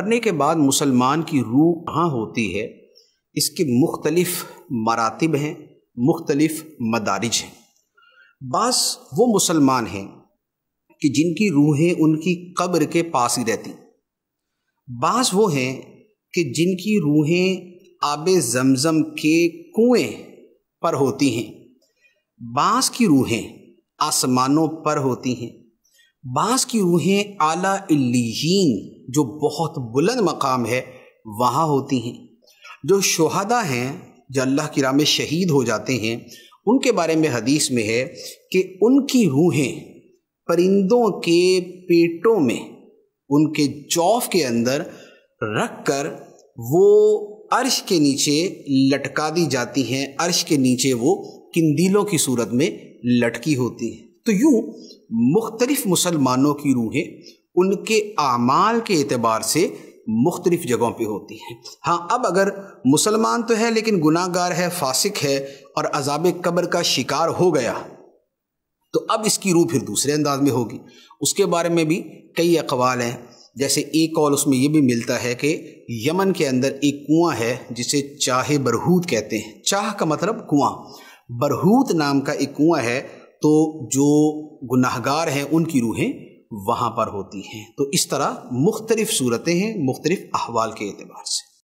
मरने के बाद मुसलमान की रूह कहाँ होती है इसके मुख्तलिफ मरातब हैं मुख्तलिफ मदारिज हैं बास वो मुसलमान हैं कि जिनकी रूहें उनकी कब्र के पास ही रहती बास वो हैं कि जिनकी रूहें आब जमज़म के कुएं पर होती हैं बास की रूहें आसमानों पर होती हैं बास की रूहें आला इल्लीन जो बहुत बुलंद मकाम है वहाँ होती हैं जो शहदा हैं जो अल्लाह की राह में शहीद हो जाते हैं उनके बारे में हदीस में है कि उनकी रूहें परिंदों के पेटों में उनके जौफ के अंदर रख कर वो अर्श के नीचे लटका दी जाती हैं अर्श के नीचे वो किंदीलों की सूरत में लटकी होती हैं तो यूँ मुख्तलिफ़ मुसलमानों की रूहें उनके आमाल के अतबार से मुख्तलिफ़ जगहों पर होती हैं हाँ अब अगर मुसलमान तो है लेकिन गुनाहगार है फासिक है और अजाब कब्र का शिकार हो गया तो अब इसकी रूह फिर दूसरे अंदाज में होगी उसके बारे में भी कई अकवाल हैं जैसे एक और उसमें यह भी मिलता है कि यमन के अंदर एक कुआं है जिसे चाहे बरहूत कहते हैं चाह का मतलब कुआं बरहूत नाम का एक कुआं है तो जो गुनाहगार हैं उनकी रूहें वहाँ पर होती हैं तो इस तरह मुख्तलिफ़ सूरतें हैं मुख्तलिफ़ अहवाल के अतबार से